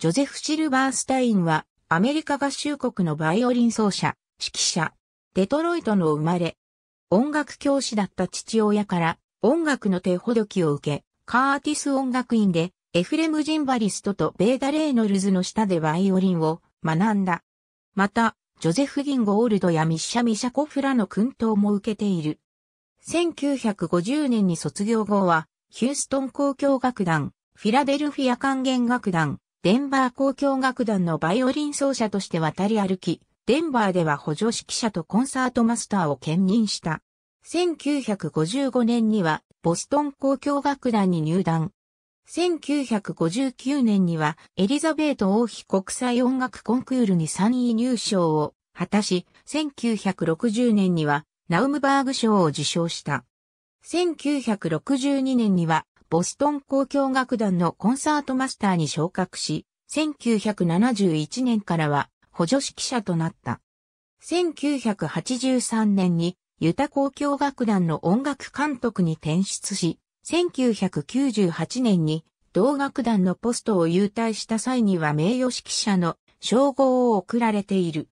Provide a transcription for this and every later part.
ジョゼフ・シルバースタインは、アメリカ合衆国のバイオリン奏者、指揮者、デトロイトの生まれ、音楽教師だった父親から音楽の手ほどきを受け、カーティス音楽院でエフレム・ジンバリストとベーダ・レーノルズの下でバイオリンを学んだ。また、ジョゼフ・ギン・ゴールドやミッシャ・ミシャコフラの訓導も受けている。1950年に卒業後は、ヒューストン交響楽団、フィラデルフィア管弦楽団、デンバー交響楽団のバイオリン奏者として渡り歩き、デンバーでは補助指揮者とコンサートマスターを兼任した。1955年にはボストン交響楽団に入団。1959年にはエリザベート王妃国際音楽コンクールに3位入賞を果たし、1960年にはナウムバーグ賞を受賞した。1962年にはボストン交響楽団のコンサートマスターに昇格し、1971年からは補助指揮者となった。1983年にユタ交響楽団の音楽監督に転出し、1998年に同楽団のポストを優退した際には名誉指揮者の称号を贈られている。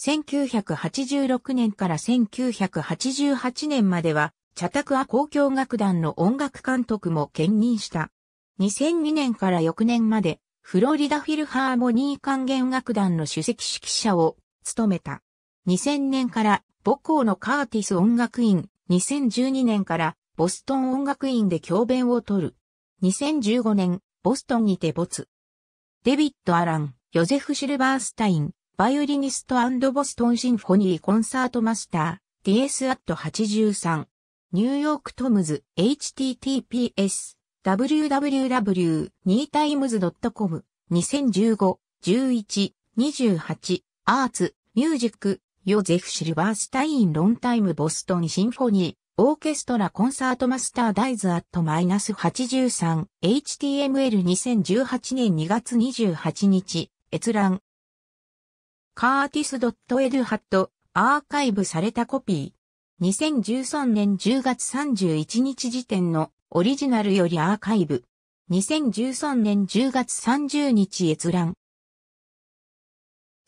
1986年から1988年まではチャタクア公共楽団の音楽監督も兼任した。2002年から翌年まで、フロリダフィルハーモニー管弦楽団の首席指揮者を務めた。2000年から母校のカーティス音楽院、2012年からボストン音楽院で教鞭を取る。2015年、ボストンにて没。デビッド・アラン、ヨゼフ・シルバースタイン、バイオリニストボストンシンフォニーコンサートマスター、DS アット83。ニューヨークトムズ https www.2times.com n 2015-11-28アーツ、ミュージック、ヨゼフ・シルバースタイン・ロンタイム・ボストン・シンフォニー、オーケストラ・コンサート・マスター・ダイズ・アット・マイナス83、HTML2018 年2月28日、閲覧。カーティス・ドット・エドハット、アーカイブされたコピー。2013年10月31日時点のオリジナルよりアーカイブ。2013年10月30日閲覧。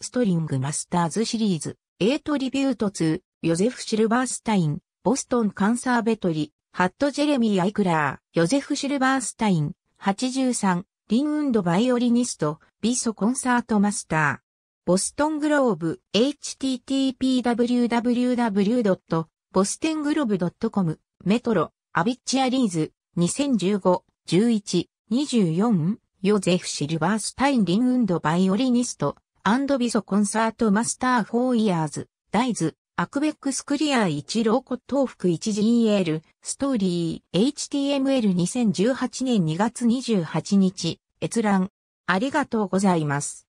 ストリングマスターズシリーズ、エイトリビュート2、ヨゼフ・シルバースタイン、ボストン・カンサーベトリ、ハット・ジェレミー・アイクラー、ヨゼフ・シルバースタイン、83、リン・ウンド・バイオリニスト、ビソ・コンサート・マスター。ボストングローブ、http://www. ボステングロブ .com、メトロ、アビッチアリーズ、2015、11、24、ヨゼフ・シルバースタイン・リンウンド・バイオリニスト、アンドビソ・コンサート・マスター・フォー・イヤーズ、ダイズ、アクベック・スクリアー・一郎骨東福 1GEL、ストーリー、HTML2018 年2月28日、閲覧、ありがとうございます。